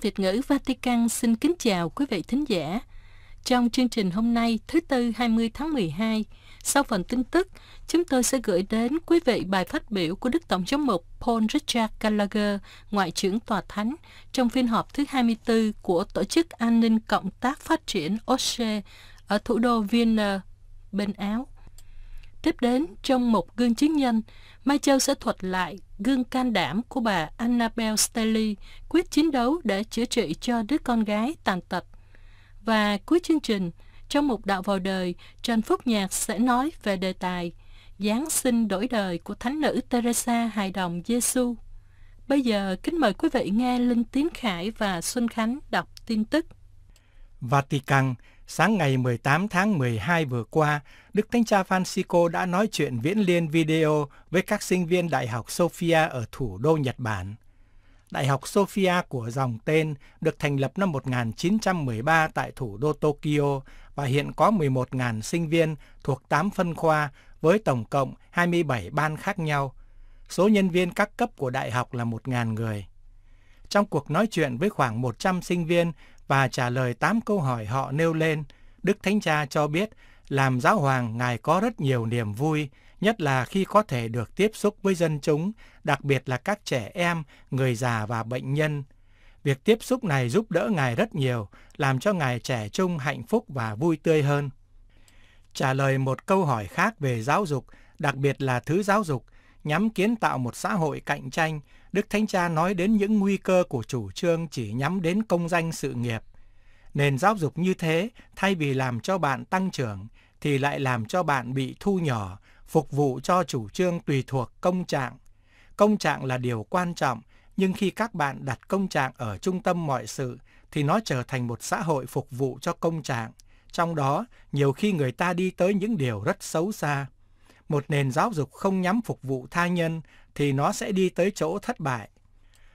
Việt ngữ Vatican xin kính chào quý vị thính giả. Trong chương trình hôm nay, thứ Tư 20 tháng 12, sau phần tin tức, chúng tôi sẽ gửi đến quý vị bài phát biểu của Đức Tổng giám mục Paul Richard Gallagher, Ngoại trưởng Tòa Thánh, trong phiên họp thứ 24 của Tổ chức An ninh Cộng tác Phát triển OSCE ở thủ đô Vienna, bên Áo. Tiếp đến, trong một gương chiến nhân, Mai Châu sẽ thuật lại gương can đảm của bà Annabel staley quyết chiến đấu để chữa trị cho đứa con gái tàn tật. Và cuối chương trình, trong một đạo vào đời, Trần Phúc Nhạc sẽ nói về đề tài Giáng sinh đổi đời của Thánh nữ Teresa Hài Đồng Giêsu. Bây giờ kính mời quý vị nghe Linh Tiến Khải và Xuân Khánh đọc tin tức. Vatican Sáng ngày 18 tháng 12 vừa qua, Đức Thánh Cha Francisco đã nói chuyện viễn liên video với các sinh viên Đại học Sofia ở thủ đô Nhật Bản. Đại học Sofia của dòng tên được thành lập năm 1913 tại thủ đô Tokyo và hiện có 11.000 sinh viên thuộc 8 phân khoa với tổng cộng 27 ban khác nhau. Số nhân viên các cấp của đại học là 1.000 người. Trong cuộc nói chuyện với khoảng 100 sinh viên, và trả lời tám câu hỏi họ nêu lên, Đức Thánh Cha cho biết làm giáo hoàng Ngài có rất nhiều niềm vui, nhất là khi có thể được tiếp xúc với dân chúng, đặc biệt là các trẻ em, người già và bệnh nhân. Việc tiếp xúc này giúp đỡ Ngài rất nhiều, làm cho Ngài trẻ trung, hạnh phúc và vui tươi hơn. Trả lời một câu hỏi khác về giáo dục, đặc biệt là thứ giáo dục, nhắm kiến tạo một xã hội cạnh tranh, Đức Thánh Cha nói đến những nguy cơ của chủ trương chỉ nhắm đến công danh sự nghiệp. Nền giáo dục như thế, thay vì làm cho bạn tăng trưởng, thì lại làm cho bạn bị thu nhỏ, phục vụ cho chủ trương tùy thuộc công trạng. Công trạng là điều quan trọng, nhưng khi các bạn đặt công trạng ở trung tâm mọi sự, thì nó trở thành một xã hội phục vụ cho công trạng. Trong đó, nhiều khi người ta đi tới những điều rất xấu xa một nền giáo dục không nhắm phục vụ tha nhân thì nó sẽ đi tới chỗ thất bại.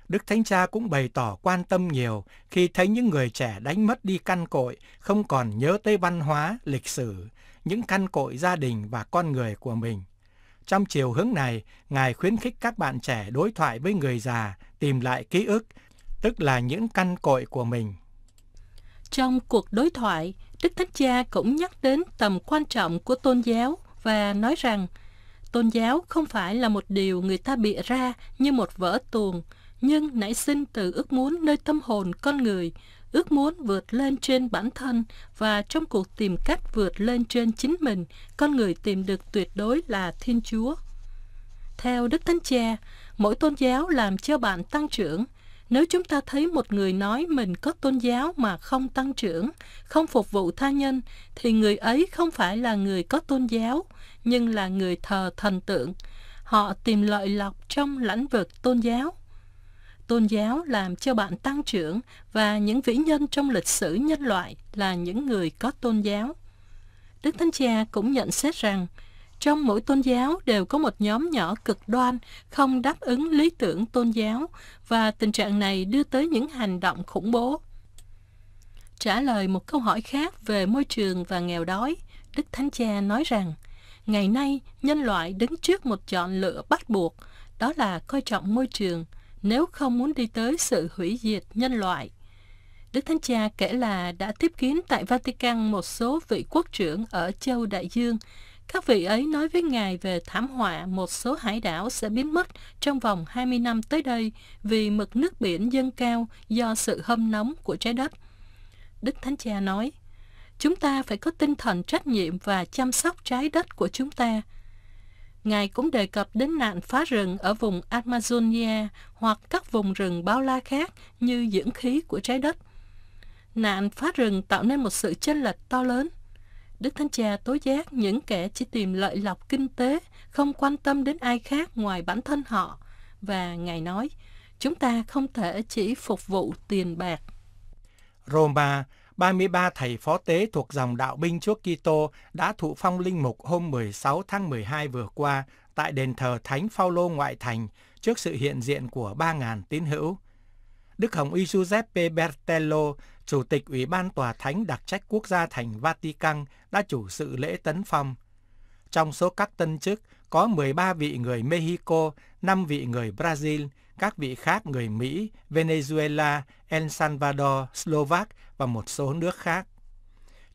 Đức Thánh Cha cũng bày tỏ quan tâm nhiều khi thấy những người trẻ đánh mất đi căn cội, không còn nhớ tới văn hóa, lịch sử, những căn cội gia đình và con người của mình. Trong chiều hướng này, Ngài khuyến khích các bạn trẻ đối thoại với người già, tìm lại ký ức, tức là những căn cội của mình. Trong cuộc đối thoại, Đức Thánh Cha cũng nhắc đến tầm quan trọng của tôn giáo và nói rằng tôn giáo không phải là một điều người ta bịa ra như một vỡ tuồng, nhưng nảy sinh từ ước muốn nơi tâm hồn con người, ước muốn vượt lên trên bản thân và trong cuộc tìm cách vượt lên trên chính mình, con người tìm được tuyệt đối là Thiên Chúa. Theo Đức Thánh Cha, mỗi tôn giáo làm cho bạn tăng trưởng, nếu chúng ta thấy một người nói mình có tôn giáo mà không tăng trưởng, không phục vụ tha nhân, thì người ấy không phải là người có tôn giáo, nhưng là người thờ thần tượng. Họ tìm lợi lộc trong lãnh vực tôn giáo. Tôn giáo làm cho bạn tăng trưởng và những vĩ nhân trong lịch sử nhân loại là những người có tôn giáo. Đức Thánh Cha cũng nhận xét rằng, trong mỗi tôn giáo đều có một nhóm nhỏ cực đoan không đáp ứng lý tưởng tôn giáo và tình trạng này đưa tới những hành động khủng bố. Trả lời một câu hỏi khác về môi trường và nghèo đói, Đức Thánh Cha nói rằng ngày nay nhân loại đứng trước một chọn lựa bắt buộc, đó là coi trọng môi trường nếu không muốn đi tới sự hủy diệt nhân loại. Đức Thánh Cha kể là đã tiếp kiến tại Vatican một số vị quốc trưởng ở châu Đại Dương các vị ấy nói với Ngài về thảm họa một số hải đảo sẽ biến mất trong vòng 20 năm tới đây vì mực nước biển dâng cao do sự hâm nóng của trái đất. Đức Thánh Cha nói, chúng ta phải có tinh thần trách nhiệm và chăm sóc trái đất của chúng ta. Ngài cũng đề cập đến nạn phá rừng ở vùng Amazonia hoặc các vùng rừng bao la khác như dưỡng khí của trái đất. Nạn phá rừng tạo nên một sự chênh lệch to lớn Đức Thánh Cha tố giác những kẻ chỉ tìm lợi lộc kinh tế, không quan tâm đến ai khác ngoài bản thân họ. Và Ngài nói, chúng ta không thể chỉ phục vụ tiền bạc. Roma, 33 thầy phó tế thuộc dòng đạo binh Chúa Kitô đã thụ phong linh mục hôm 16 tháng 12 vừa qua tại đền thờ Thánh Phaolô ngoại thành trước sự hiện diện của 3.000 tín hữu. Đức Hồng Y Giuseppe Bertello Chủ tịch Ủy ban Tòa Thánh đặc trách quốc gia thành Vatican đã chủ sự lễ tấn phong. Trong số các tân chức có 13 vị người Mexico, 5 vị người Brazil, các vị khác người Mỹ, Venezuela, El Salvador, Slovak và một số nước khác.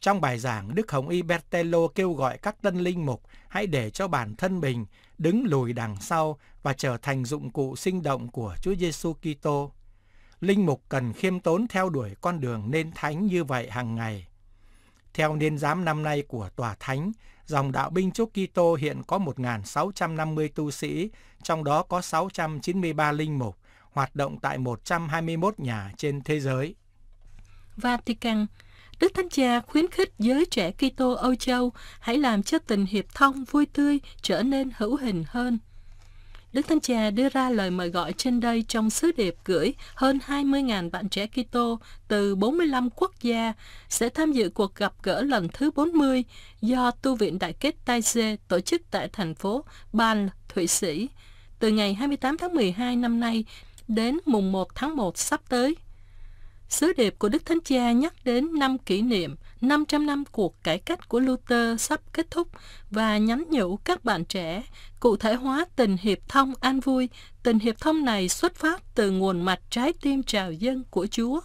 Trong bài giảng, Đức Hồng Y Bertello kêu gọi các tân linh mục hãy để cho bản thân mình đứng lùi đằng sau và trở thành dụng cụ sinh động của Chúa Giêsu Kitô linh mục cần khiêm tốn theo đuổi con đường nên thánh như vậy hàng ngày. Theo niên giám năm nay của Tòa Thánh, dòng đạo binh Chúa Kitô hiện có 1.650 tu sĩ, trong đó có 693 linh mục, hoạt động tại 121 nhà trên thế giới. Vatican Đức Thánh Cha khuyến khích giới trẻ Kitô Âu Châu hãy làm cho tình hiệp thông vui tươi trở nên hữu hình hơn. Đức Thánh Cha đưa ra lời mời gọi trên đây trong sứ điệp gửi hơn 20.000 bạn trẻ Kitô từ 45 quốc gia sẽ tham dự cuộc gặp gỡ lần thứ 40 do Tu viện Đại kết Taizé tổ chức tại thành phố Ban Thụy Sĩ từ ngày 28 tháng 12 năm nay đến mùng 1 tháng 1 sắp tới. Sứ điệp của Đức Thánh Cha nhắc đến năm kỷ niệm 500 năm cuộc cải cách của Luther sắp kết thúc và nhắn nhủ các bạn trẻ cụ thể hóa tình hiệp thông an vui. Tình hiệp thông này xuất phát từ nguồn mạch trái tim trào dân của Chúa.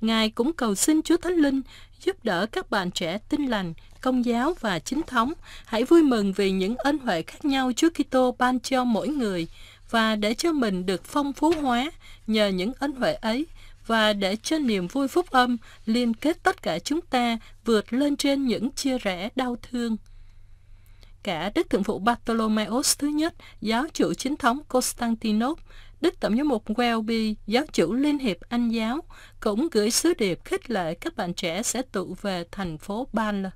Ngài cũng cầu xin Chúa Thánh Linh giúp đỡ các bạn trẻ tinh lành, công giáo và chính thống. Hãy vui mừng vì những ân huệ khác nhau Chúa Kitô ban cho mỗi người và để cho mình được phong phú hóa nhờ những ân huệ ấy và để cho niềm vui phúc âm liên kết tất cả chúng ta vượt lên trên những chia rẽ đau thương. Cả Đức Thượng phụ Bartholomeos thứ nhất, giáo chủ chính thống Constantinople, Đức Tổng giám mục Welby, giáo chủ Liên hiệp Anh giáo, cũng gửi sứ điệp khích lệ các bạn trẻ sẽ tụ về thành phố Bal.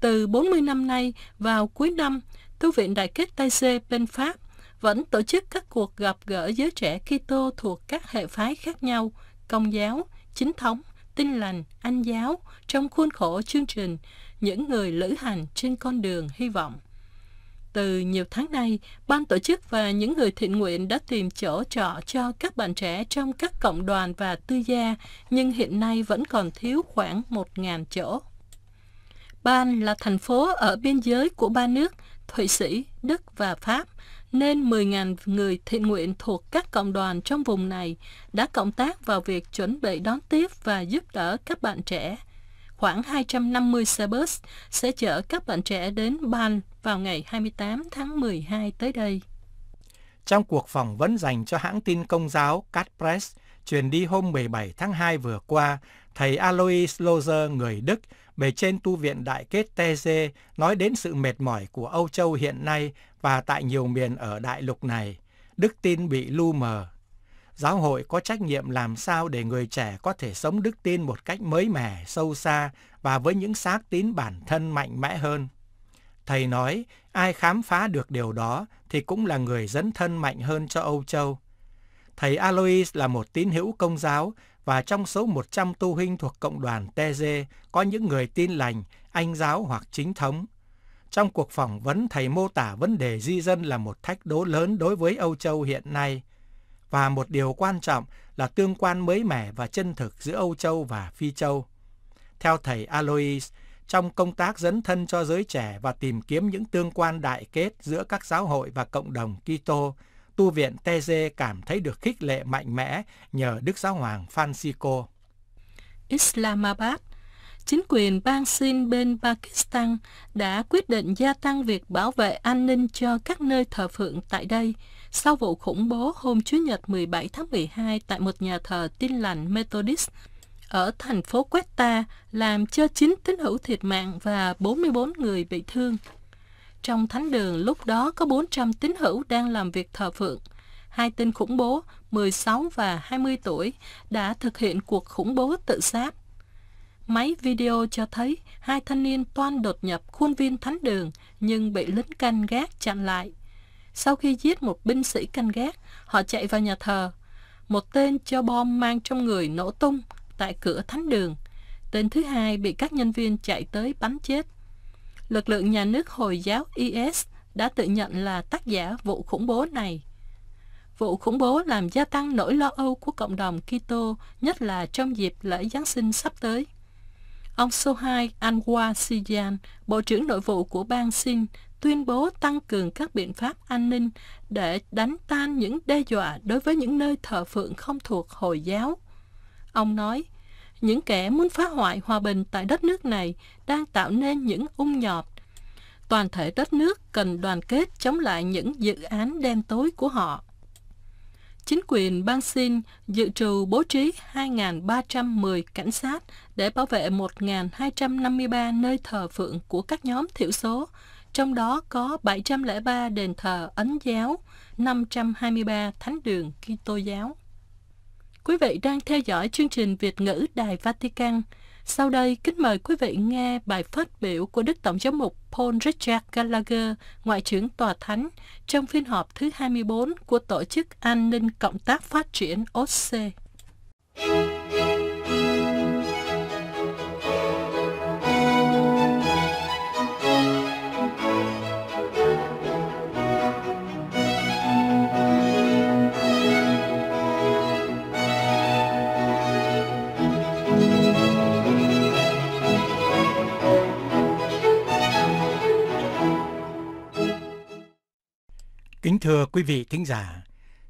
Từ 40 năm nay, vào cuối năm, Thư viện Đại kết Tây Xê bên Pháp vẫn tổ chức các cuộc gặp gỡ giới trẻ Kitô thuộc các hệ phái khác nhau – công giáo, chính thống, tinh lành, anh giáo trong khuôn khổ chương trình Những người lữ hành trên con đường hy vọng. Từ nhiều tháng nay, ban tổ chức và những người thiện nguyện đã tìm chỗ trọ cho các bạn trẻ trong các cộng đoàn và tư gia, nhưng hiện nay vẫn còn thiếu khoảng 1.000 chỗ. Ban là thành phố ở biên giới của ba nước Thụy Sĩ, Đức và Pháp, nên 10.000 người thiện nguyện thuộc các cộng đoàn trong vùng này đã cộng tác vào việc chuẩn bị đón tiếp và giúp đỡ các bạn trẻ. Khoảng 250 xe bus sẽ chở các bạn trẻ đến Ban vào ngày 28 tháng 12 tới đây. Trong cuộc phỏng vấn dành cho hãng tin công giáo Cat Press truyền đi hôm 17 tháng 2 vừa qua, thầy Alois Lozer người Đức bề trên tu viện Đại kết TG nói đến sự mệt mỏi của Âu Châu hiện nay và tại nhiều miền ở đại lục này. Đức tin bị lu mờ. Giáo hội có trách nhiệm làm sao để người trẻ có thể sống đức tin một cách mới mẻ, sâu xa và với những xác tín bản thân mạnh mẽ hơn. Thầy nói, ai khám phá được điều đó thì cũng là người dẫn thân mạnh hơn cho Âu Châu. Thầy Alois là một tín hữu công giáo và trong số 100 tu huynh thuộc cộng đoàn TG có những người tin lành, anh giáo hoặc chính thống. Trong cuộc phỏng vấn, thầy mô tả vấn đề di dân là một thách đố lớn đối với Âu Châu hiện nay. Và một điều quan trọng là tương quan mới mẻ và chân thực giữa Âu Châu và Phi Châu. Theo thầy Alois, trong công tác dấn thân cho giới trẻ và tìm kiếm những tương quan đại kết giữa các giáo hội và cộng đồng Kitô, tu viện Teze cảm thấy được khích lệ mạnh mẽ nhờ Đức Giáo Hoàng Francisco. Islamabad Chính quyền bang Sindh bên Pakistan đã quyết định gia tăng việc bảo vệ an ninh cho các nơi thờ phượng tại đây sau vụ khủng bố hôm Chủ nhật 17 tháng 12 tại một nhà thờ tin lành Methodist ở thành phố Quetta làm cho 9 tín hữu thiệt mạng và 44 người bị thương. Trong thánh đường lúc đó có 400 tín hữu đang làm việc thờ phượng. Hai tên khủng bố 16 và 20 tuổi đã thực hiện cuộc khủng bố tự sát. Máy video cho thấy hai thanh niên toan đột nhập khuôn viên thánh đường nhưng bị lính canh gác chặn lại. Sau khi giết một binh sĩ canh gác, họ chạy vào nhà thờ. Một tên cho bom mang trong người nổ tung tại cửa thánh đường. Tên thứ hai bị các nhân viên chạy tới bắn chết lực lượng nhà nước Hồi giáo IS đã tự nhận là tác giả vụ khủng bố này. Vụ khủng bố làm gia tăng nỗi lo âu của cộng đồng Kitô, nhất là trong dịp lễ Giáng sinh sắp tới. Ông Sohai Anwar Sijan, Bộ trưởng Nội vụ của bang Sin, tuyên bố tăng cường các biện pháp an ninh để đánh tan những đe dọa đối với những nơi thờ phượng không thuộc Hồi giáo. Ông nói, những kẻ muốn phá hoại hòa bình tại đất nước này đang tạo nên những ung nhọt. Toàn thể đất nước cần đoàn kết chống lại những dự án đen tối của họ. Chính quyền bang Sin dự trù bố trí 2.310 cảnh sát để bảo vệ 1.253 nơi thờ phượng của các nhóm thiểu số, trong đó có 703 đền thờ Ấn giáo, 523 thánh đường Kitô giáo. Quý vị đang theo dõi chương trình Việt ngữ Đài Vatican. Sau đây, kính mời quý vị nghe bài phát biểu của Đức Tổng giám mục Paul Richard Gallagher, Ngoại trưởng Tòa Thánh, trong phiên họp thứ 24 của Tổ chức An ninh Cộng tác Phát triển OSCE. Kính thưa quý vị thính giả,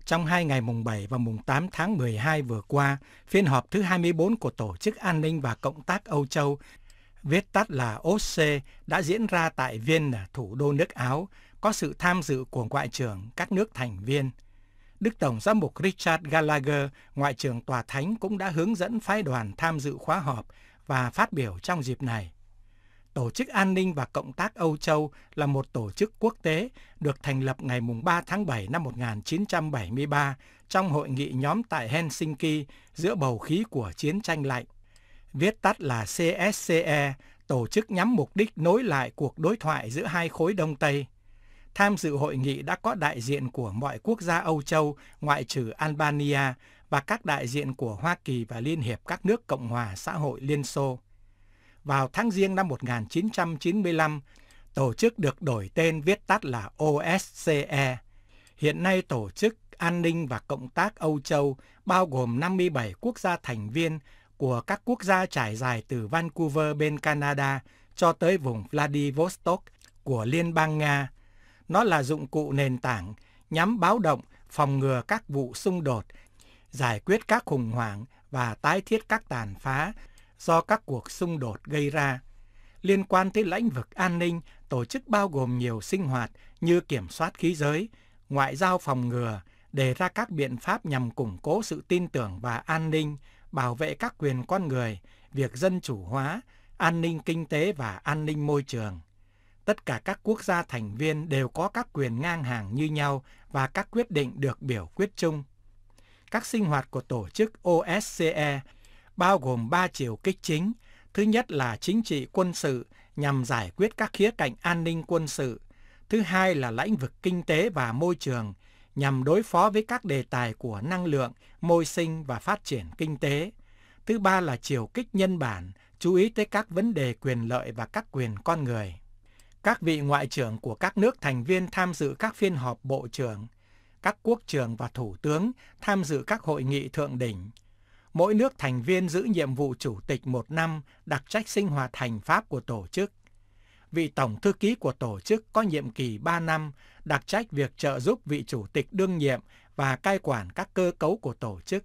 trong hai ngày mùng 7 và mùng 8 tháng 12 vừa qua, phiên họp thứ 24 của Tổ chức An ninh và Cộng tác Âu Châu, viết tắt là OSCE, đã diễn ra tại Viên, thủ đô nước Áo, có sự tham dự của Ngoại trưởng các nước thành viên. Đức Tổng giám mục Richard Gallagher, Ngoại trưởng Tòa Thánh cũng đã hướng dẫn phái đoàn tham dự khóa họp và phát biểu trong dịp này. Tổ chức An ninh và Cộng tác Âu Châu là một tổ chức quốc tế được thành lập ngày 3 tháng 7 năm 1973 trong hội nghị nhóm tại Helsinki giữa bầu khí của chiến tranh lạnh. Viết tắt là CSCE, tổ chức nhắm mục đích nối lại cuộc đối thoại giữa hai khối Đông Tây. Tham dự hội nghị đã có đại diện của mọi quốc gia Âu Châu ngoại trừ Albania và các đại diện của Hoa Kỳ và Liên hiệp các nước Cộng hòa xã hội Liên Xô vào tháng Giêng năm 1995, tổ chức được đổi tên viết tắt là OSCE. Hiện nay tổ chức An ninh và Cộng tác Âu Châu bao gồm 57 quốc gia thành viên của các quốc gia trải dài từ Vancouver bên Canada cho tới vùng Vladivostok của Liên bang Nga. Nó là dụng cụ nền tảng nhắm báo động phòng ngừa các vụ xung đột, giải quyết các khủng hoảng và tái thiết các tàn phá do các cuộc xung đột gây ra. Liên quan tới lĩnh vực an ninh, tổ chức bao gồm nhiều sinh hoạt như kiểm soát khí giới, ngoại giao phòng ngừa, đề ra các biện pháp nhằm củng cố sự tin tưởng và an ninh, bảo vệ các quyền con người, việc dân chủ hóa, an ninh kinh tế và an ninh môi trường. Tất cả các quốc gia thành viên đều có các quyền ngang hàng như nhau và các quyết định được biểu quyết chung. Các sinh hoạt của tổ chức OSCE bao gồm ba chiều kích chính. Thứ nhất là chính trị quân sự nhằm giải quyết các khía cạnh an ninh quân sự. Thứ hai là lĩnh vực kinh tế và môi trường nhằm đối phó với các đề tài của năng lượng, môi sinh và phát triển kinh tế. Thứ ba là chiều kích nhân bản, chú ý tới các vấn đề quyền lợi và các quyền con người. Các vị ngoại trưởng của các nước thành viên tham dự các phiên họp bộ trưởng, các quốc trưởng và thủ tướng tham dự các hội nghị thượng đỉnh, mỗi nước thành viên giữ nhiệm vụ chủ tịch một năm đặc trách sinh hoạt hành pháp của tổ chức. Vị tổng thư ký của tổ chức có nhiệm kỳ 3 năm, đặc trách việc trợ giúp vị chủ tịch đương nhiệm và cai quản các cơ cấu của tổ chức.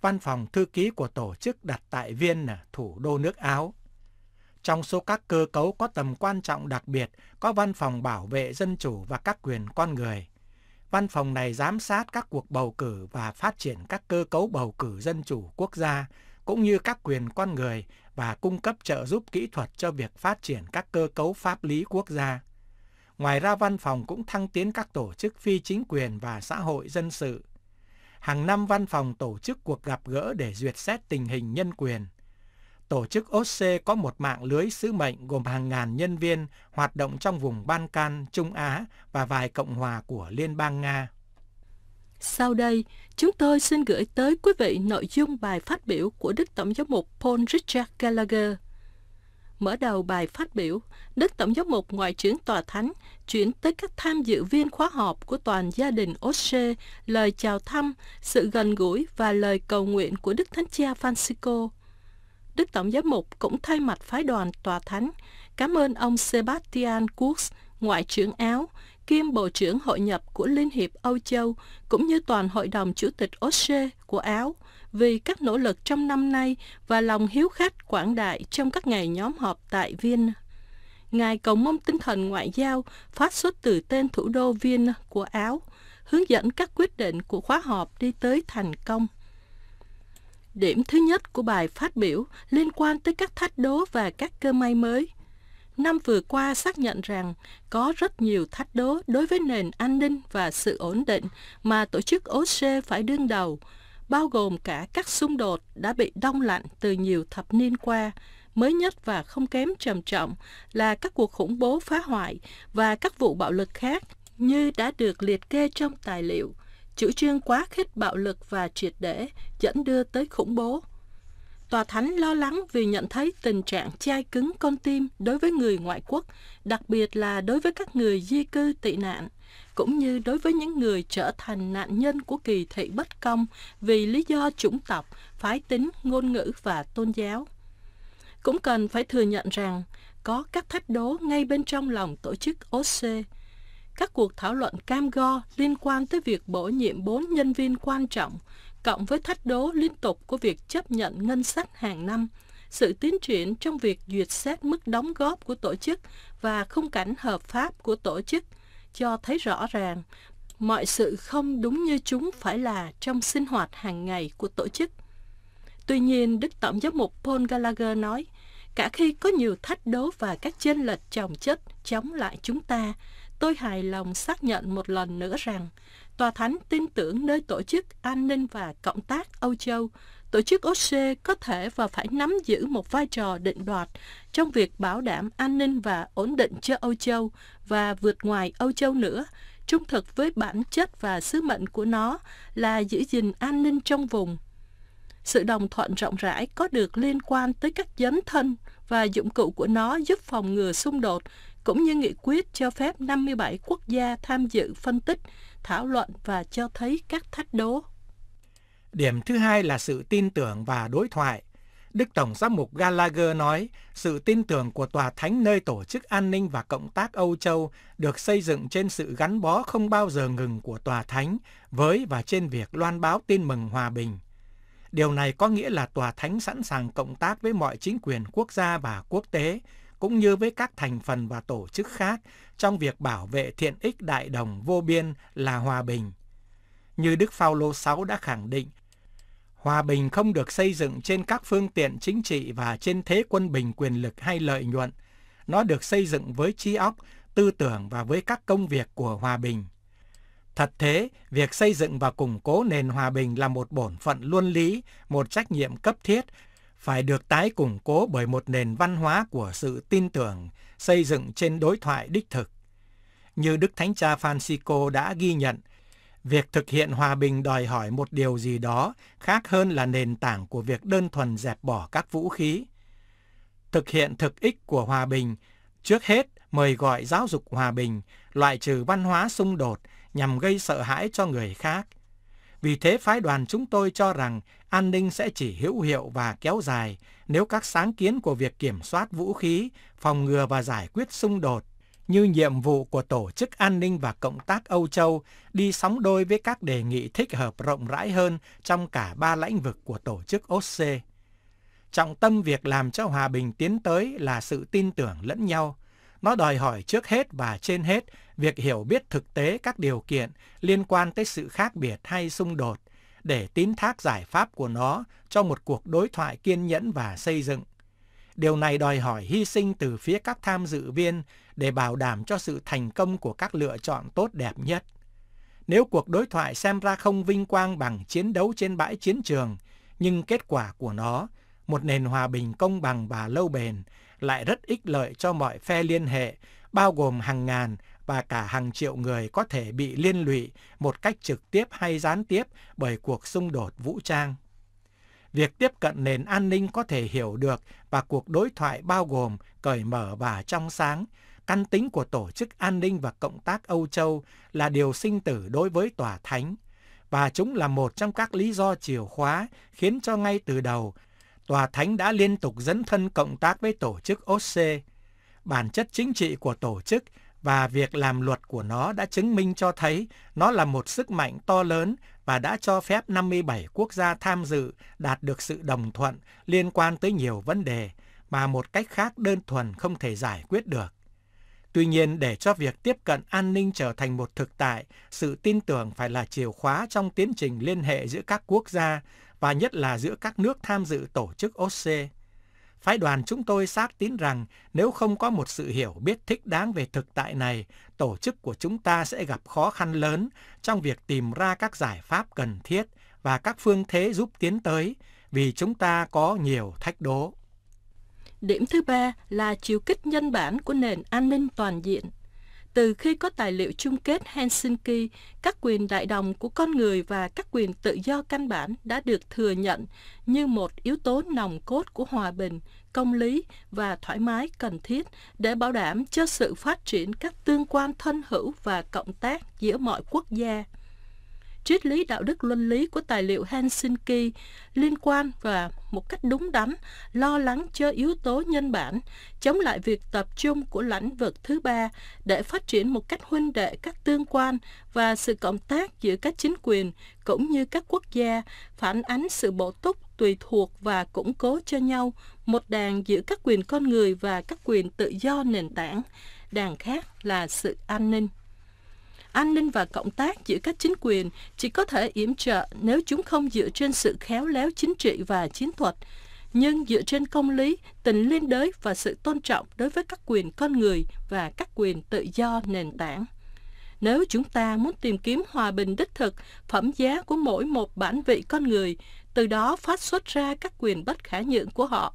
Văn phòng thư ký của tổ chức đặt tại Viên, à, thủ đô nước Áo. Trong số các cơ cấu có tầm quan trọng đặc biệt có văn phòng bảo vệ dân chủ và các quyền con người – Văn phòng này giám sát các cuộc bầu cử và phát triển các cơ cấu bầu cử dân chủ quốc gia, cũng như các quyền con người và cung cấp trợ giúp kỹ thuật cho việc phát triển các cơ cấu pháp lý quốc gia. Ngoài ra văn phòng cũng thăng tiến các tổ chức phi chính quyền và xã hội dân sự. Hàng năm văn phòng tổ chức cuộc gặp gỡ để duyệt xét tình hình nhân quyền, tổ chức OSCE có một mạng lưới sứ mệnh gồm hàng ngàn nhân viên hoạt động trong vùng Ban Can, Trung Á và vài cộng hòa của Liên bang Nga. Sau đây, chúng tôi xin gửi tới quý vị nội dung bài phát biểu của Đức Tổng giám mục Paul Richard Gallagher. Mở đầu bài phát biểu, Đức Tổng giám mục Ngoại trưởng Tòa Thánh chuyển tới các tham dự viên khóa họp của toàn gia đình Osce lời chào thăm, sự gần gũi và lời cầu nguyện của Đức Thánh Cha Francisco Đức Tổng giám mục cũng thay mặt phái đoàn tòa thánh cảm ơn ông Sebastian Kurz, Ngoại trưởng Áo, kiêm Bộ trưởng Hội nhập của Liên hiệp Âu Châu, cũng như toàn Hội đồng Chủ tịch OSCE của Áo, vì các nỗ lực trong năm nay và lòng hiếu khách quảng đại trong các ngày nhóm họp tại Viên. Ngài cầu mong tinh thần ngoại giao phát xuất từ tên thủ đô Viên của Áo, hướng dẫn các quyết định của khóa họp đi tới thành công. Điểm thứ nhất của bài phát biểu liên quan tới các thách đố và các cơ may mới. Năm vừa qua xác nhận rằng có rất nhiều thách đố đối với nền an ninh và sự ổn định mà tổ chức OC phải đương đầu, bao gồm cả các xung đột đã bị đông lạnh từ nhiều thập niên qua, mới nhất và không kém trầm trọng là các cuộc khủng bố phá hoại và các vụ bạo lực khác như đã được liệt kê trong tài liệu chủ trương quá khích bạo lực và triệt để dẫn đưa tới khủng bố. Tòa Thánh lo lắng vì nhận thấy tình trạng chai cứng con tim đối với người ngoại quốc, đặc biệt là đối với các người di cư tị nạn, cũng như đối với những người trở thành nạn nhân của kỳ thị bất công vì lý do chủng tộc, phái tính, ngôn ngữ và tôn giáo. Cũng cần phải thừa nhận rằng, có các thách đố ngay bên trong lòng tổ chức osce các cuộc thảo luận cam go liên quan tới việc bổ nhiệm bốn nhân viên quan trọng, cộng với thách đố liên tục của việc chấp nhận ngân sách hàng năm, sự tiến triển trong việc duyệt xét mức đóng góp của tổ chức và khung cảnh hợp pháp của tổ chức cho thấy rõ ràng mọi sự không đúng như chúng phải là trong sinh hoạt hàng ngày của tổ chức. Tuy nhiên, Đức Tổng giám mục Paul Gallagher nói, cả khi có nhiều thách đố và các chênh lệch chồng chất chống lại chúng ta, tôi hài lòng xác nhận một lần nữa rằng Tòa Thánh tin tưởng nơi Tổ chức An ninh và Cộng tác Âu Châu, Tổ chức OC có thể và phải nắm giữ một vai trò định đoạt trong việc bảo đảm an ninh và ổn định cho Âu Châu và vượt ngoài Âu Châu nữa, trung thực với bản chất và sứ mệnh của nó là giữ gìn an ninh trong vùng. Sự đồng thuận rộng rãi có được liên quan tới các dấn thân và dụng cụ của nó giúp phòng ngừa xung đột cũng như nghị quyết cho phép 57 quốc gia tham dự phân tích, thảo luận và cho thấy các thách đố. Điểm thứ hai là sự tin tưởng và đối thoại. Đức Tổng giám mục Gallagher nói, sự tin tưởng của Tòa Thánh nơi Tổ chức An ninh và Cộng tác Âu Châu được xây dựng trên sự gắn bó không bao giờ ngừng của Tòa Thánh với và trên việc loan báo tin mừng hòa bình. Điều này có nghĩa là Tòa Thánh sẵn sàng cộng tác với mọi chính quyền quốc gia và quốc tế, cũng như với các thành phần và tổ chức khác trong việc bảo vệ thiện ích đại đồng vô biên là hòa bình. Như Đức Phaolô 6 đã khẳng định, hòa bình không được xây dựng trên các phương tiện chính trị và trên thế quân bình quyền lực hay lợi nhuận. Nó được xây dựng với trí óc, tư tưởng và với các công việc của hòa bình. Thật thế, việc xây dựng và củng cố nền hòa bình là một bổn phận luân lý, một trách nhiệm cấp thiết phải được tái củng cố bởi một nền văn hóa của sự tin tưởng xây dựng trên đối thoại đích thực. Như Đức Thánh Cha Francisco đã ghi nhận, việc thực hiện hòa bình đòi hỏi một điều gì đó khác hơn là nền tảng của việc đơn thuần dẹp bỏ các vũ khí. Thực hiện thực ích của hòa bình, trước hết mời gọi giáo dục hòa bình, loại trừ văn hóa xung đột nhằm gây sợ hãi cho người khác, vì thế phái đoàn chúng tôi cho rằng an ninh sẽ chỉ hữu hiệu và kéo dài nếu các sáng kiến của việc kiểm soát vũ khí, phòng ngừa và giải quyết xung đột như nhiệm vụ của Tổ chức An ninh và Cộng tác Âu Châu đi sóng đôi với các đề nghị thích hợp rộng rãi hơn trong cả ba lĩnh vực của Tổ chức OSCE. Trọng tâm việc làm cho hòa bình tiến tới là sự tin tưởng lẫn nhau. Nó đòi hỏi trước hết và trên hết việc hiểu biết thực tế các điều kiện liên quan tới sự khác biệt hay xung đột để tín thác giải pháp của nó cho một cuộc đối thoại kiên nhẫn và xây dựng. Điều này đòi hỏi hy sinh từ phía các tham dự viên để bảo đảm cho sự thành công của các lựa chọn tốt đẹp nhất. Nếu cuộc đối thoại xem ra không vinh quang bằng chiến đấu trên bãi chiến trường, nhưng kết quả của nó, một nền hòa bình công bằng và lâu bền, lại rất ích lợi cho mọi phe liên hệ, bao gồm hàng ngàn và cả hàng triệu người có thể bị liên lụy một cách trực tiếp hay gián tiếp bởi cuộc xung đột vũ trang. Việc tiếp cận nền an ninh có thể hiểu được và cuộc đối thoại bao gồm cởi mở và trong sáng, căn tính của Tổ chức An ninh và Cộng tác Âu Châu là điều sinh tử đối với Tòa Thánh, và chúng là một trong các lý do chìa khóa khiến cho ngay từ đầu Tòa Thánh đã liên tục dẫn thân cộng tác với tổ chức OSCE. Bản chất chính trị của tổ chức và việc làm luật của nó đã chứng minh cho thấy nó là một sức mạnh to lớn và đã cho phép 57 quốc gia tham dự đạt được sự đồng thuận liên quan tới nhiều vấn đề mà một cách khác đơn thuần không thể giải quyết được. Tuy nhiên, để cho việc tiếp cận an ninh trở thành một thực tại, sự tin tưởng phải là chìa khóa trong tiến trình liên hệ giữa các quốc gia và nhất là giữa các nước tham dự tổ chức OSCE. Phái đoàn chúng tôi xác tín rằng nếu không có một sự hiểu biết thích đáng về thực tại này, tổ chức của chúng ta sẽ gặp khó khăn lớn trong việc tìm ra các giải pháp cần thiết và các phương thế giúp tiến tới, vì chúng ta có nhiều thách đố. Điểm thứ ba là chiều kích nhân bản của nền an ninh toàn diện từ khi có tài liệu chung kết Helsinki, các quyền đại đồng của con người và các quyền tự do căn bản đã được thừa nhận như một yếu tố nòng cốt của hòa bình, công lý và thoải mái cần thiết để bảo đảm cho sự phát triển các tương quan thân hữu và cộng tác giữa mọi quốc gia triết lý đạo đức luân lý của tài liệu Helsinki liên quan và một cách đúng đắn lo lắng cho yếu tố nhân bản, chống lại việc tập trung của lãnh vực thứ ba để phát triển một cách huynh đệ các tương quan và sự cộng tác giữa các chính quyền cũng như các quốc gia phản ánh sự bổ túc tùy thuộc và củng cố cho nhau một đàn giữa các quyền con người và các quyền tự do nền tảng, đàn khác là sự an ninh an ninh và cộng tác giữa các chính quyền chỉ có thể yểm trợ nếu chúng không dựa trên sự khéo léo chính trị và chiến thuật, nhưng dựa trên công lý, tình liên đới và sự tôn trọng đối với các quyền con người và các quyền tự do nền tảng. Nếu chúng ta muốn tìm kiếm hòa bình đích thực, phẩm giá của mỗi một bản vị con người, từ đó phát xuất ra các quyền bất khả nhượng của họ,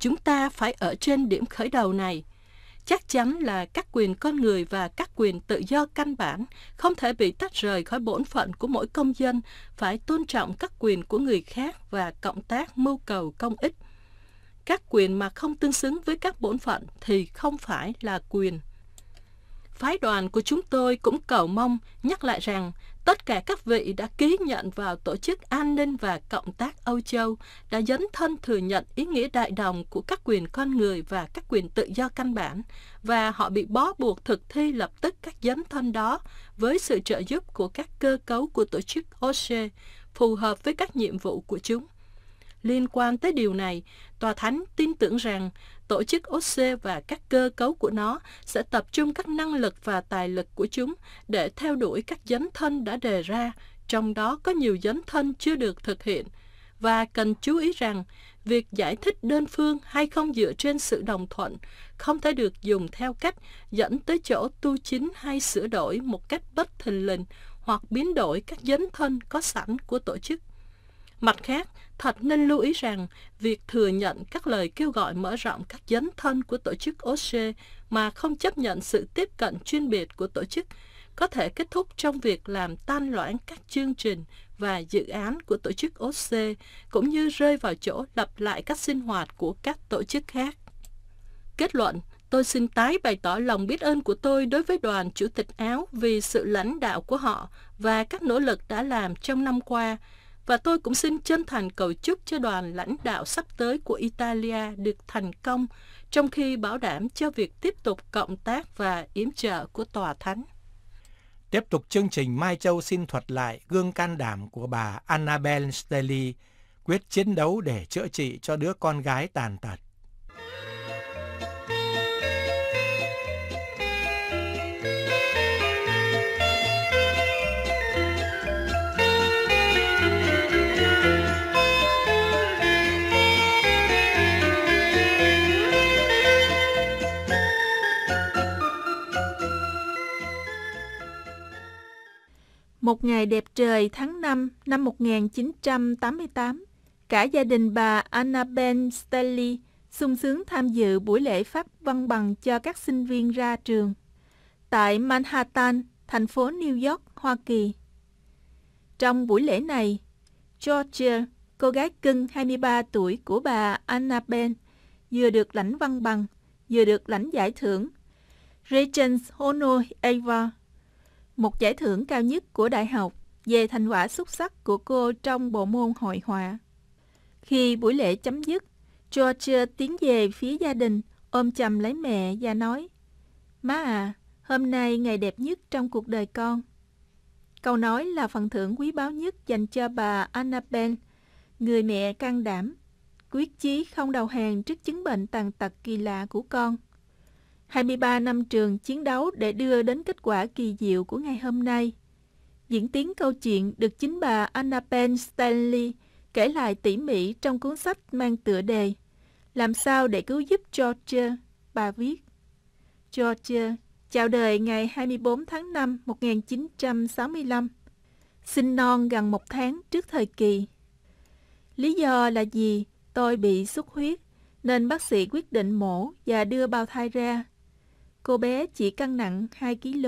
chúng ta phải ở trên điểm khởi đầu này – chắc chắn là các quyền con người và các quyền tự do căn bản không thể bị tách rời khỏi bổn phận của mỗi công dân phải tôn trọng các quyền của người khác và cộng tác mưu cầu công ích. Các quyền mà không tương xứng với các bổn phận thì không phải là quyền. Phái đoàn của chúng tôi cũng cầu mong nhắc lại rằng Tất cả các vị đã ký nhận vào Tổ chức An ninh và Cộng tác Âu Châu đã dấn thân thừa nhận ý nghĩa đại đồng của các quyền con người và các quyền tự do căn bản và họ bị bó buộc thực thi lập tức các dấn thân đó với sự trợ giúp của các cơ cấu của tổ chức OSCE phù hợp với các nhiệm vụ của chúng. Liên quan tới điều này, Tòa Thánh tin tưởng rằng tổ chức OC và các cơ cấu của nó sẽ tập trung các năng lực và tài lực của chúng để theo đuổi các dấn thân đã đề ra, trong đó có nhiều dấn thân chưa được thực hiện. Và cần chú ý rằng, việc giải thích đơn phương hay không dựa trên sự đồng thuận không thể được dùng theo cách dẫn tới chỗ tu chính hay sửa đổi một cách bất thình lình hoặc biến đổi các dấn thân có sẵn của tổ chức. Mặt khác, Thật nên lưu ý rằng, việc thừa nhận các lời kêu gọi mở rộng các dấn thân của tổ chức OSCE mà không chấp nhận sự tiếp cận chuyên biệt của tổ chức có thể kết thúc trong việc làm tan loãng các chương trình và dự án của tổ chức OSCE cũng như rơi vào chỗ lặp lại các sinh hoạt của các tổ chức khác. Kết luận, tôi xin tái bày tỏ lòng biết ơn của tôi đối với đoàn Chủ tịch Áo vì sự lãnh đạo của họ và các nỗ lực đã làm trong năm qua và tôi cũng xin chân thành cầu chúc cho đoàn lãnh đạo sắp tới của Italia được thành công, trong khi bảo đảm cho việc tiếp tục cộng tác và yếm trợ của Tòa Thánh. Tiếp tục chương trình Mai Châu xin thuật lại gương can đảm của bà Annabelle Stelly, quyết chiến đấu để chữa trị cho đứa con gái tàn tật. Một ngày đẹp trời tháng 5 năm 1988, cả gia đình bà Annabel Stanley sung sướng tham dự buổi lễ phát văn bằng cho các sinh viên ra trường tại Manhattan, thành phố New York, Hoa Kỳ. Trong buổi lễ này, Georgia, cô gái cưng 23 tuổi của bà Annabel, vừa được lãnh văn bằng, vừa được lãnh giải thưởng Regents Honor Ava một giải thưởng cao nhất của đại học về thành quả xuất sắc của cô trong bộ môn hội họa. Khi buổi lễ chấm dứt, Georgia tiến về phía gia đình, ôm chầm lấy mẹ và nói Má à, hôm nay ngày đẹp nhất trong cuộc đời con. Câu nói là phần thưởng quý báu nhất dành cho bà Annabel, người mẹ can đảm, quyết chí không đầu hàng trước chứng bệnh tàn tật kỳ lạ của con. 23 năm trường chiến đấu để đưa đến kết quả kỳ diệu của ngày hôm nay. Diễn tiến câu chuyện được chính bà Anna Penn Stanley kể lại tỉ mỉ trong cuốn sách mang tựa đề Làm sao để cứu giúp Georgia, bà viết. Georgia, chào đời ngày 24 tháng 5 1965, sinh non gần một tháng trước thời kỳ. Lý do là gì? Tôi bị xuất huyết, nên bác sĩ quyết định mổ và đưa bào thai ra cô bé chỉ cân nặng 2 kg.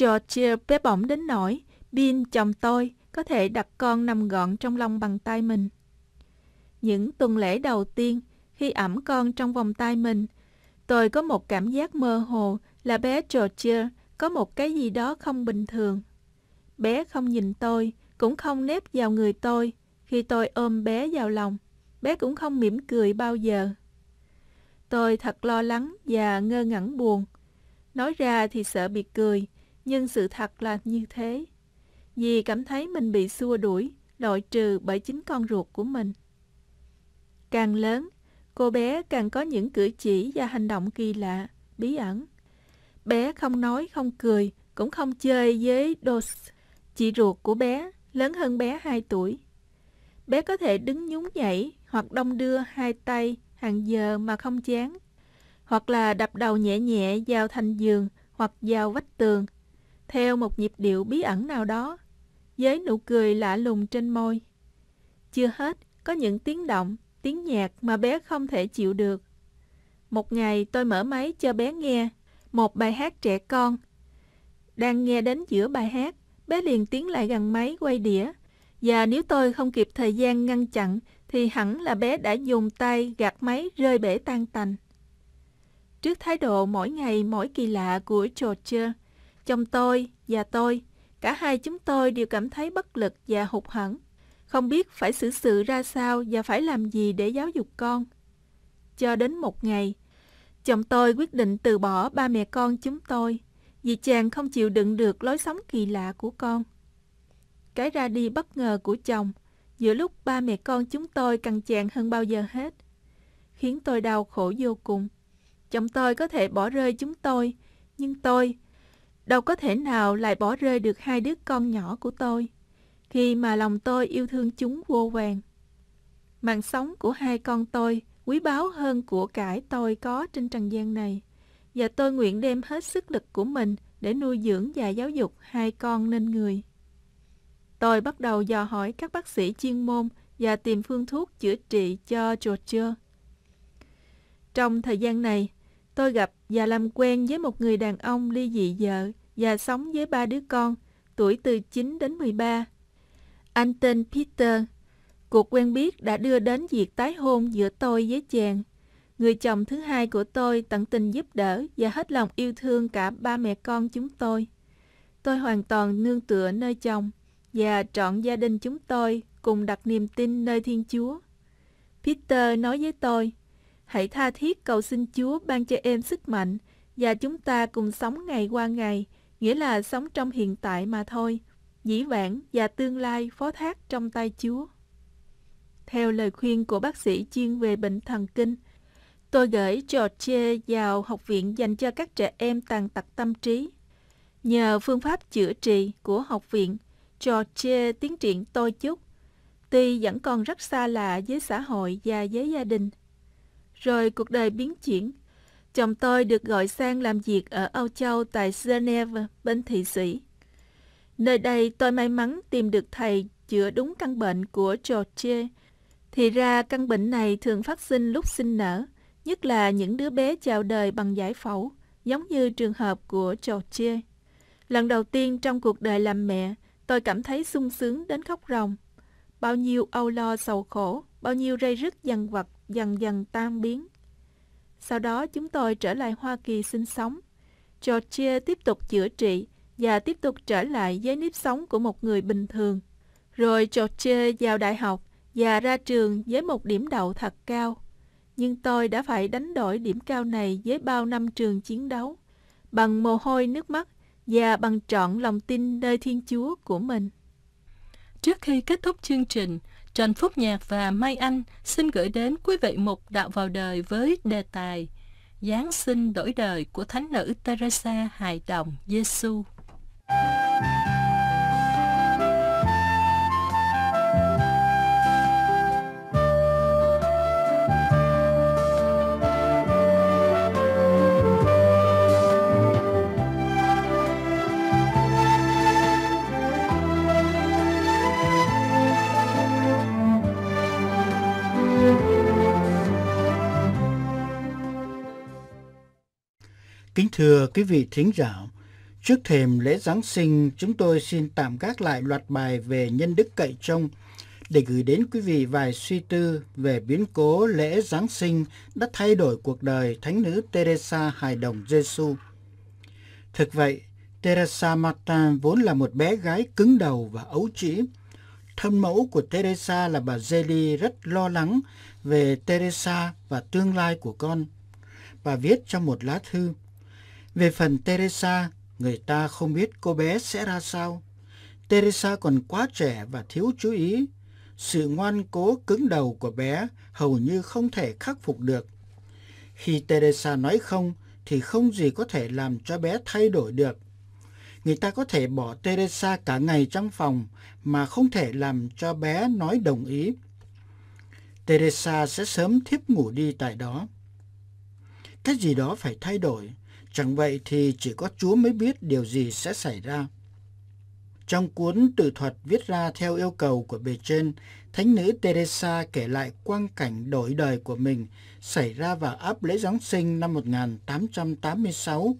George bé bỏng đến nỗi bin chồng tôi có thể đặt con nằm gọn trong lòng bằng tay mình. Những tuần lễ đầu tiên, khi ẩm con trong vòng tay mình, tôi có một cảm giác mơ hồ là bé Georgia có một cái gì đó không bình thường. Bé không nhìn tôi, cũng không nép vào người tôi. Khi tôi ôm bé vào lòng, bé cũng không mỉm cười bao giờ. Tôi thật lo lắng và ngơ ngẩn buồn. Nói ra thì sợ bị cười, nhưng sự thật là như thế. Vì cảm thấy mình bị xua đuổi, loại trừ bởi chính con ruột của mình. Càng lớn, cô bé càng có những cử chỉ và hành động kỳ lạ, bí ẩn. Bé không nói, không cười, cũng không chơi với Dos, chị ruột của bé, lớn hơn bé 2 tuổi. Bé có thể đứng nhún nhảy hoặc đông đưa hai tay hàng giờ mà không chán, hoặc là đập đầu nhẹ nhẹ vào thành giường hoặc vào vách tường, theo một nhịp điệu bí ẩn nào đó, với nụ cười lạ lùng trên môi. Chưa hết, có những tiếng động, tiếng nhạc mà bé không thể chịu được. Một ngày tôi mở máy cho bé nghe một bài hát trẻ con. Đang nghe đến giữa bài hát, bé liền tiến lại gần máy quay đĩa, và nếu tôi không kịp thời gian ngăn chặn thì hẳn là bé đã dùng tay gạt máy rơi bể tan tành. Trước thái độ mỗi ngày mỗi kỳ lạ của George, chồng tôi và tôi, cả hai chúng tôi đều cảm thấy bất lực và hụt hẫng, không biết phải xử sự ra sao và phải làm gì để giáo dục con. Cho đến một ngày, chồng tôi quyết định từ bỏ ba mẹ con chúng tôi vì chàng không chịu đựng được lối sống kỳ lạ của con. Cái ra đi bất ngờ của chồng – giữa lúc ba mẹ con chúng tôi căng chàng hơn bao giờ hết, khiến tôi đau khổ vô cùng. Chồng tôi có thể bỏ rơi chúng tôi, nhưng tôi đâu có thể nào lại bỏ rơi được hai đứa con nhỏ của tôi, khi mà lòng tôi yêu thương chúng vô vàng. Mạng sống của hai con tôi quý báu hơn của cải tôi có trên trần gian này, và tôi nguyện đem hết sức lực của mình để nuôi dưỡng và giáo dục hai con nên người tôi bắt đầu dò hỏi các bác sĩ chuyên môn và tìm phương thuốc chữa trị cho Georgia. Trong thời gian này, tôi gặp và làm quen với một người đàn ông ly dị vợ và sống với ba đứa con, tuổi từ 9 đến 13. Anh tên Peter. Cuộc quen biết đã đưa đến việc tái hôn giữa tôi với chàng. Người chồng thứ hai của tôi tận tình giúp đỡ và hết lòng yêu thương cả ba mẹ con chúng tôi. Tôi hoàn toàn nương tựa nơi chồng và trọn gia đình chúng tôi cùng đặt niềm tin nơi Thiên Chúa. Peter nói với tôi, hãy tha thiết cầu xin Chúa ban cho em sức mạnh và chúng ta cùng sống ngày qua ngày, nghĩa là sống trong hiện tại mà thôi, dĩ vãng và tương lai phó thác trong tay Chúa. Theo lời khuyên của bác sĩ chuyên về bệnh thần kinh, tôi gửi George vào học viện dành cho các trẻ em tàn tật tâm trí. Nhờ phương pháp chữa trị của học viện, George tiến triển tôi chút, tuy vẫn còn rất xa lạ với xã hội và với gia đình. Rồi cuộc đời biến chuyển, chồng tôi được gọi sang làm việc ở Âu Châu tại Geneva bên Thụy Sĩ. Nơi đây tôi may mắn tìm được thầy chữa đúng căn bệnh của George. Thì ra căn bệnh này thường phát sinh lúc sinh nở, nhất là những đứa bé chào đời bằng giải phẫu, giống như trường hợp của George. Lần đầu tiên trong cuộc đời làm mẹ, Tôi cảm thấy sung sướng đến khóc ròng. Bao nhiêu âu lo sầu khổ, bao nhiêu rây rứt dằn vặt dần dần tan biến. Sau đó chúng tôi trở lại Hoa Kỳ sinh sống. Georgia tiếp tục chữa trị và tiếp tục trở lại với nếp sống của một người bình thường. Rồi Georgia vào đại học và ra trường với một điểm đậu thật cao. Nhưng tôi đã phải đánh đổi điểm cao này với bao năm trường chiến đấu. Bằng mồ hôi nước mắt và bằng trọn lòng tin nơi Thiên Chúa của mình. Trước khi kết thúc chương trình, Trần Phúc Nhạc và Mai Anh xin gửi đến quý vị một Đạo vào đời với đề tài Giáng sinh đổi đời của Thánh nữ Teresa Hài Đồng Giêsu. xu Kính thưa quý vị thính giả, trước thềm lễ Giáng sinh, chúng tôi xin tạm gác lại loạt bài về nhân đức cậy trông để gửi đến quý vị vài suy tư về biến cố lễ Giáng sinh đã thay đổi cuộc đời Thánh nữ Teresa Hài Đồng Giêsu. Thực vậy, Teresa Martin vốn là một bé gái cứng đầu và ấu trĩ. Thân mẫu của Teresa là bà Zeli rất lo lắng về Teresa và tương lai của con. Bà viết trong một lá thư, về phần Teresa, người ta không biết cô bé sẽ ra sao. Teresa còn quá trẻ và thiếu chú ý. Sự ngoan cố cứng đầu của bé hầu như không thể khắc phục được. Khi Teresa nói không thì không gì có thể làm cho bé thay đổi được. Người ta có thể bỏ Teresa cả ngày trong phòng mà không thể làm cho bé nói đồng ý. Teresa sẽ sớm thiếp ngủ đi tại đó. Cái gì đó phải thay đổi Chẳng vậy thì chỉ có Chúa mới biết điều gì sẽ xảy ra. Trong cuốn tự thuật viết ra theo yêu cầu của bề trên, Thánh nữ Teresa kể lại quang cảnh đổi đời của mình xảy ra vào áp lễ Giáng sinh năm 1886.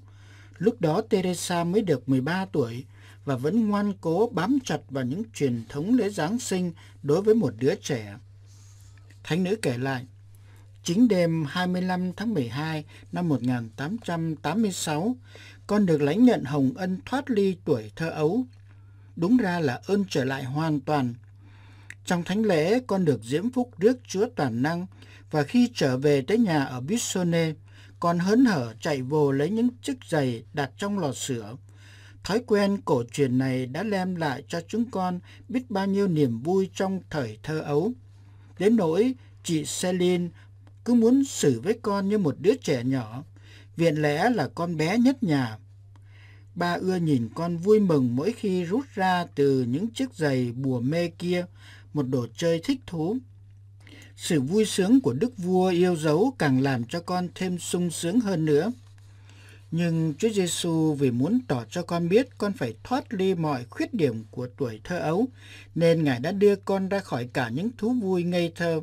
Lúc đó Teresa mới được 13 tuổi và vẫn ngoan cố bám chặt vào những truyền thống lễ Giáng sinh đối với một đứa trẻ. Thánh nữ kể lại, Chính đêm 25 tháng 12 năm 1886, con được lãnh nhận hồng ân thoát ly tuổi thơ ấu. Đúng ra là ơn trở lại hoàn toàn. Trong thánh lễ, con được diễm phúc rước Chúa toàn năng và khi trở về tới nhà ở Bissone, con hớn hở chạy vô lấy những chiếc giày đặt trong lò sữa Thói quen cổ truyền này đã đem lại cho chúng con biết bao nhiêu niềm vui trong thời thơ ấu. Đến nỗi, chị Celine cứ muốn xử với con như một đứa trẻ nhỏ, viện lẽ là con bé nhất nhà. Ba ưa nhìn con vui mừng mỗi khi rút ra từ những chiếc giày bùa mê kia một đồ chơi thích thú. Sự vui sướng của đức vua yêu dấu càng làm cho con thêm sung sướng hơn nữa. Nhưng Chúa Giêsu vì muốn tỏ cho con biết con phải thoát ly mọi khuyết điểm của tuổi thơ ấu, nên Ngài đã đưa con ra khỏi cả những thú vui ngây thơ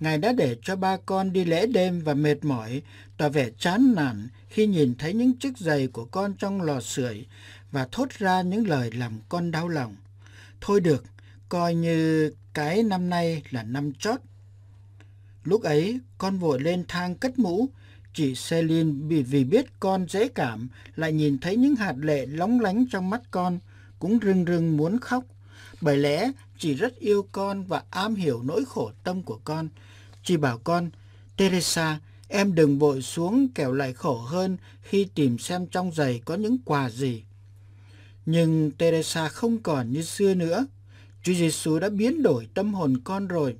Ngài đã để cho ba con đi lễ đêm và mệt mỏi, tỏ vẻ chán nản khi nhìn thấy những chiếc giày của con trong lò sưởi và thốt ra những lời làm con đau lòng. Thôi được, coi như cái năm nay là năm chót. Lúc ấy, con vội lên thang cất mũ. Chị Celine vì, vì biết con dễ cảm lại nhìn thấy những hạt lệ lóng lánh trong mắt con, cũng rưng rưng muốn khóc. Bởi lẽ, chị rất yêu con và am hiểu nỗi khổ tâm của con. Chị bảo con, Teresa, em đừng vội xuống kẻo lại khổ hơn khi tìm xem trong giày có những quà gì. Nhưng Teresa không còn như xưa nữa. Chúa Giêsu đã biến đổi tâm hồn con rồi.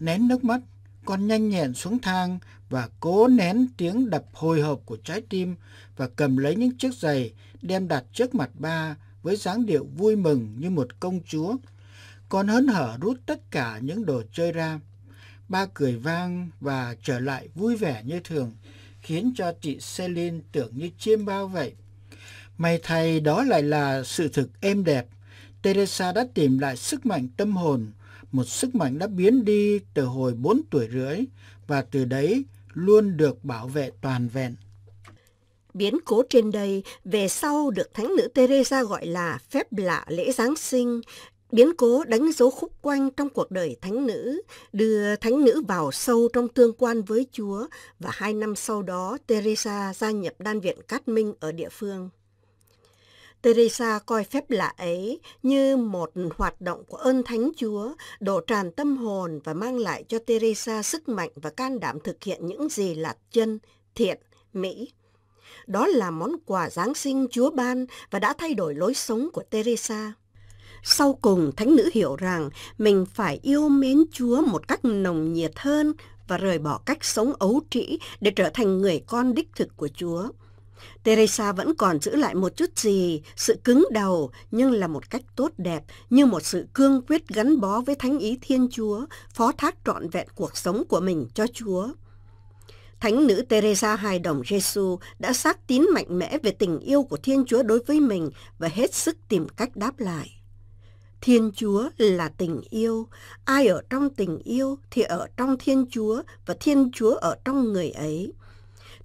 Nén nước mắt, con nhanh nhẹn xuống thang và cố nén tiếng đập hồi hộp của trái tim và cầm lấy những chiếc giày đem đặt trước mặt ba với dáng điệu vui mừng như một công chúa. Con hớn hở rút tất cả những đồ chơi ra. Ba cười vang và trở lại vui vẻ như thường, khiến cho chị Celine tưởng như chiêm bao vậy. May thay đó lại là sự thực êm đẹp. Teresa đã tìm lại sức mạnh tâm hồn, một sức mạnh đã biến đi từ hồi 4 tuổi rưỡi và từ đấy luôn được bảo vệ toàn vẹn. Biến cố trên đây về sau được thánh nữ Teresa gọi là phép lạ lễ Giáng sinh Biến cố đánh dấu khúc quanh trong cuộc đời thánh nữ, đưa thánh nữ vào sâu trong tương quan với Chúa và hai năm sau đó Teresa gia nhập đan viện Cát Minh ở địa phương. Teresa coi phép lạ ấy như một hoạt động của ơn Thánh Chúa, đổ tràn tâm hồn và mang lại cho Teresa sức mạnh và can đảm thực hiện những gì là chân, thiện, mỹ. Đó là món quà Giáng sinh Chúa ban và đã thay đổi lối sống của Teresa. Sau cùng, thánh nữ hiểu rằng mình phải yêu mến Chúa một cách nồng nhiệt hơn và rời bỏ cách sống ấu trĩ để trở thành người con đích thực của Chúa. Teresa vẫn còn giữ lại một chút gì, sự cứng đầu nhưng là một cách tốt đẹp, như một sự cương quyết gắn bó với thánh ý Thiên Chúa, phó thác trọn vẹn cuộc sống của mình cho Chúa. Thánh nữ Teresa hài đồng Giêsu đã xác tín mạnh mẽ về tình yêu của Thiên Chúa đối với mình và hết sức tìm cách đáp lại. Thiên Chúa là tình yêu, ai ở trong tình yêu thì ở trong Thiên Chúa và Thiên Chúa ở trong người ấy.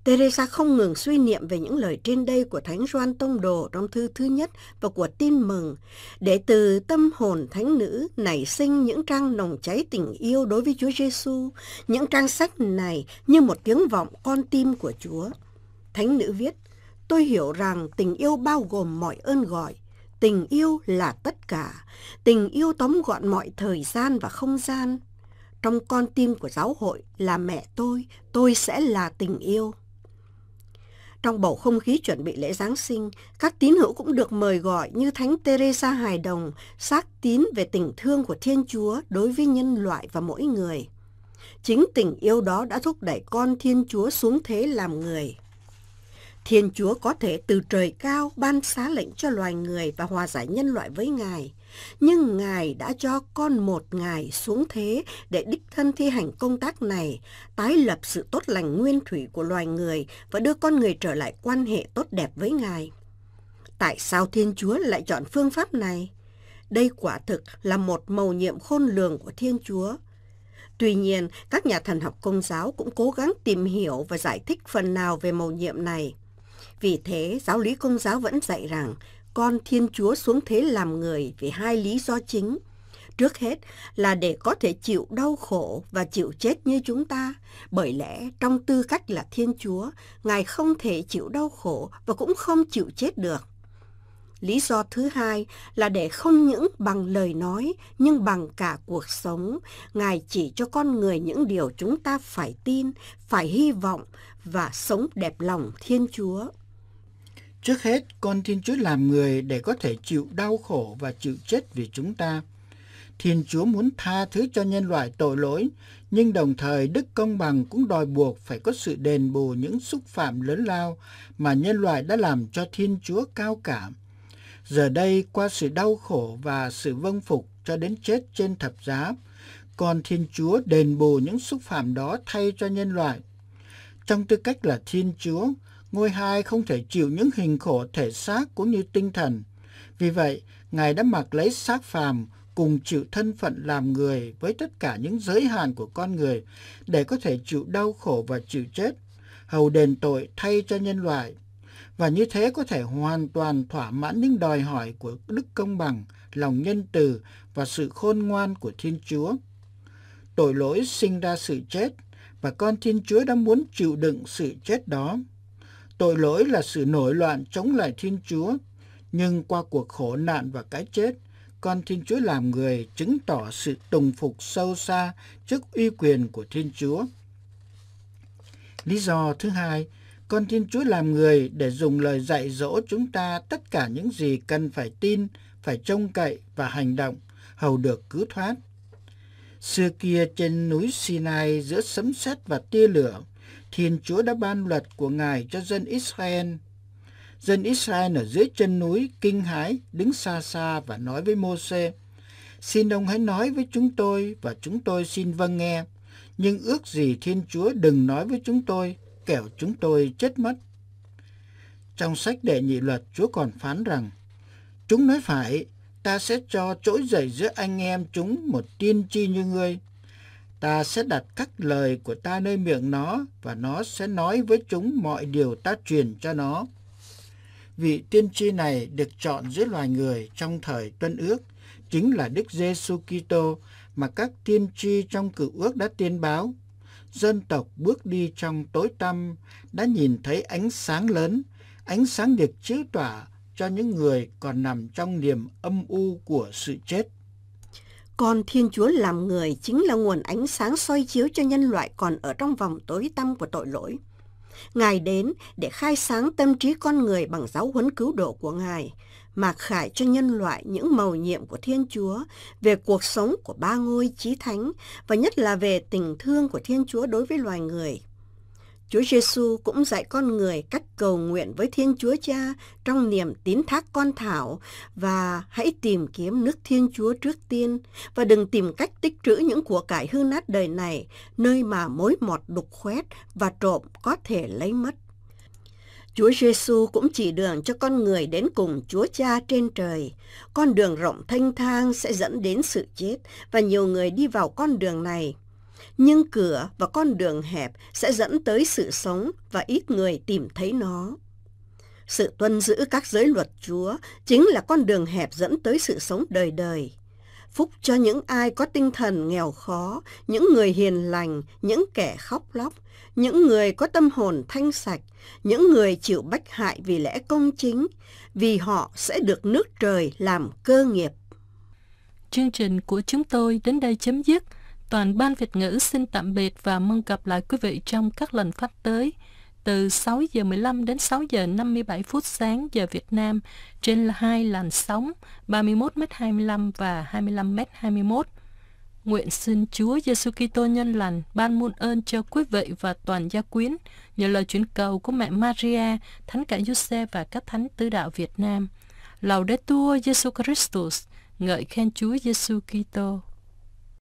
Teresa không ngừng suy niệm về những lời trên đây của Thánh Doan Tông Đồ trong thư thứ nhất và của tin mừng, để từ tâm hồn thánh nữ nảy sinh những trang nồng cháy tình yêu đối với Chúa Giêsu. Những trang sách này như một tiếng vọng con tim của Chúa. Thánh nữ viết, tôi hiểu rằng tình yêu bao gồm mọi ơn gọi, tình yêu là tất cả, tình yêu tóm gọn mọi thời gian và không gian. Trong con tim của giáo hội là mẹ tôi, tôi sẽ là tình yêu. Trong bầu không khí chuẩn bị lễ Giáng sinh, các tín hữu cũng được mời gọi như Thánh Teresa Hài Đồng, xác tín về tình thương của Thiên Chúa đối với nhân loại và mỗi người. Chính tình yêu đó đã thúc đẩy con Thiên Chúa xuống thế làm người. Thiên Chúa có thể từ trời cao ban xá lệnh cho loài người và hòa giải nhân loại với Ngài, nhưng Ngài đã cho con một Ngài xuống thế để đích thân thi hành công tác này, tái lập sự tốt lành nguyên thủy của loài người và đưa con người trở lại quan hệ tốt đẹp với Ngài. Tại sao Thiên Chúa lại chọn phương pháp này? Đây quả thực là một mầu nhiệm khôn lường của Thiên Chúa. Tuy nhiên, các nhà thần học công giáo cũng cố gắng tìm hiểu và giải thích phần nào về mầu nhiệm này. Vì thế, giáo lý công giáo vẫn dạy rằng con Thiên Chúa xuống thế làm người vì hai lý do chính. Trước hết là để có thể chịu đau khổ và chịu chết như chúng ta, bởi lẽ trong tư cách là Thiên Chúa, Ngài không thể chịu đau khổ và cũng không chịu chết được. Lý do thứ hai là để không những bằng lời nói nhưng bằng cả cuộc sống, Ngài chỉ cho con người những điều chúng ta phải tin, phải hy vọng và sống đẹp lòng Thiên Chúa. Trước hết, con Thiên Chúa làm người để có thể chịu đau khổ và chịu chết vì chúng ta. Thiên Chúa muốn tha thứ cho nhân loại tội lỗi, nhưng đồng thời đức công bằng cũng đòi buộc phải có sự đền bù những xúc phạm lớn lao mà nhân loại đã làm cho Thiên Chúa cao cả. Giờ đây, qua sự đau khổ và sự vâng phục cho đến chết trên thập giá, con Thiên Chúa đền bù những xúc phạm đó thay cho nhân loại. Trong tư cách là Thiên Chúa, ngôi hai không thể chịu những hình khổ thể xác cũng như tinh thần. Vì vậy, Ngài đã mặc lấy xác phàm cùng chịu thân phận làm người với tất cả những giới hạn của con người để có thể chịu đau khổ và chịu chết, hầu đền tội thay cho nhân loại. Và như thế có thể hoàn toàn thỏa mãn những đòi hỏi của đức công bằng, lòng nhân từ và sự khôn ngoan của Thiên Chúa. Tội lỗi sinh ra sự chết và con Thiên Chúa đã muốn chịu đựng sự chết đó. Tội lỗi là sự nổi loạn chống lại Thiên Chúa, nhưng qua cuộc khổ nạn và cái chết, con Thiên Chúa làm người chứng tỏ sự tùng phục sâu xa trước uy quyền của Thiên Chúa. Lý do thứ hai, con Thiên Chúa làm người để dùng lời dạy dỗ chúng ta tất cả những gì cần phải tin, phải trông cậy và hành động, hầu được cứu thoát. Xưa kia trên núi Sinai giữa sấm sét và tia lửa, Thiên Chúa đã ban luật của Ngài cho dân Israel. Dân Israel ở dưới chân núi kinh hãi đứng xa xa và nói với Môse: "Xin ông hãy nói với chúng tôi và chúng tôi xin vâng nghe, nhưng ước gì Thiên Chúa đừng nói với chúng tôi, kẻo chúng tôi chết mất." Trong sách đệ nhị luật, Chúa còn phán rằng: "Chúng nói phải, ta sẽ cho trỗi dậy giữa anh em chúng một tiên tri như ngươi." Ta sẽ đặt các lời của ta nơi miệng nó và nó sẽ nói với chúng mọi điều ta truyền cho nó. Vị tiên tri này được chọn giữa loài người trong thời tuân ước, chính là Đức Giêsu Kitô mà các tiên tri trong cựu ước đã tiên báo. Dân tộc bước đi trong tối tăm đã nhìn thấy ánh sáng lớn, ánh sáng được chiếu tỏa cho những người còn nằm trong niềm âm u của sự chết. Con Thiên Chúa làm người chính là nguồn ánh sáng soi chiếu cho nhân loại còn ở trong vòng tối tăm của tội lỗi. Ngài đến để khai sáng tâm trí con người bằng giáo huấn cứu độ của Ngài, mặc khải cho nhân loại những màu nhiệm của Thiên Chúa về cuộc sống của ba ngôi chí thánh và nhất là về tình thương của Thiên Chúa đối với loài người. Chúa Giêsu cũng dạy con người cách cầu nguyện với Thiên Chúa Cha trong niềm tín thác con thảo và hãy tìm kiếm nước Thiên Chúa trước tiên và đừng tìm cách tích trữ những của cải hư nát đời này nơi mà mối mọt đục khoét và trộm có thể lấy mất. Chúa Giêsu cũng chỉ đường cho con người đến cùng Chúa Cha trên trời. Con đường rộng thanh thang sẽ dẫn đến sự chết và nhiều người đi vào con đường này nhưng cửa và con đường hẹp sẽ dẫn tới sự sống và ít người tìm thấy nó. Sự tuân giữ các giới luật Chúa chính là con đường hẹp dẫn tới sự sống đời đời. Phúc cho những ai có tinh thần nghèo khó, những người hiền lành, những kẻ khóc lóc, những người có tâm hồn thanh sạch, những người chịu bách hại vì lẽ công chính, vì họ sẽ được nước trời làm cơ nghiệp. Chương trình của chúng tôi đến đây chấm dứt. Toàn ban Việt ngữ xin tạm biệt và mong gặp lại quý vị trong các lần phát tới từ 6 giờ 15 đến 6 giờ 57 phút sáng giờ Việt Nam trên hai làn sóng 31m25 và 25m21. Nguyện xin Chúa Giêsu Kitô nhân lành ban muôn ơn cho quý vị và toàn gia quyến nhờ lời chuyển cầu của mẹ Maria, thánh cả Giuse và các thánh tứ đạo Việt Nam. Laudetur Giêsu Christus, ngợi khen Chúa Giêsu Kitô.